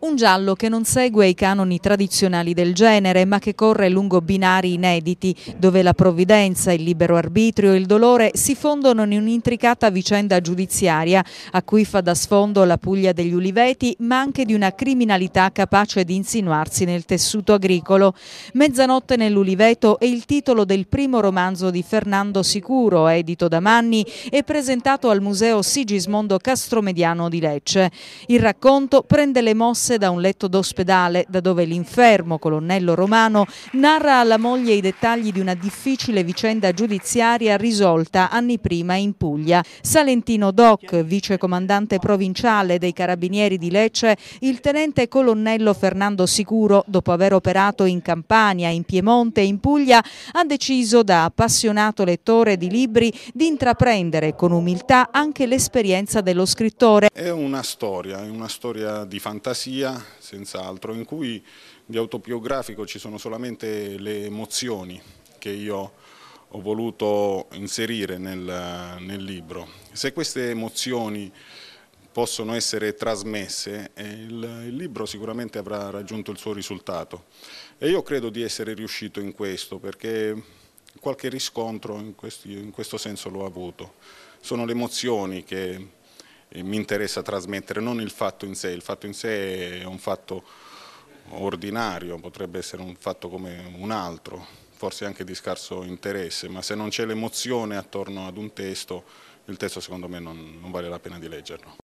Un giallo che non segue i canoni tradizionali del genere, ma che corre lungo binari inediti, dove la provvidenza, il libero arbitrio e il dolore si fondono in un'intricata vicenda giudiziaria, a cui fa da sfondo la Puglia degli Uliveti, ma anche di una criminalità capace di insinuarsi nel tessuto agricolo. Mezzanotte nell'Uliveto è il titolo del primo romanzo di Fernando Sicuro, edito da Manni e presentato al Museo Sigismondo Castromediano di Lecce. Il racconto prende le mosse trasse da un letto d'ospedale da dove l'infermo colonnello romano narra alla moglie i dettagli di una difficile vicenda giudiziaria risolta anni prima in Puglia. Salentino Doc, vicecomandante provinciale dei carabinieri di Lecce, il tenente colonnello Fernando Sicuro, dopo aver operato in Campania, in Piemonte e in Puglia, ha deciso da appassionato lettore di libri di intraprendere con umiltà anche l'esperienza dello scrittore. È una storia, è una storia di fantasia poesia, senz'altro, in cui di autobiografico ci sono solamente le emozioni che io ho voluto inserire nel, nel libro. Se queste emozioni possono essere trasmesse, eh, il, il, libro sicuramente avrà raggiunto il suo risultato. E io credo di essere riuscito in questo, perché qualche riscontro in, questi, in questo senso l'ho avuto. Sono le emozioni che mi interessa trasmettere, non il fatto in sé, il fatto in sé è un fatto ordinario, potrebbe essere un fatto come un altro, forse anche di scarso interesse, ma se non c'è l'emozione attorno ad un testo, il testo secondo me non, non vale la pena di leggerlo.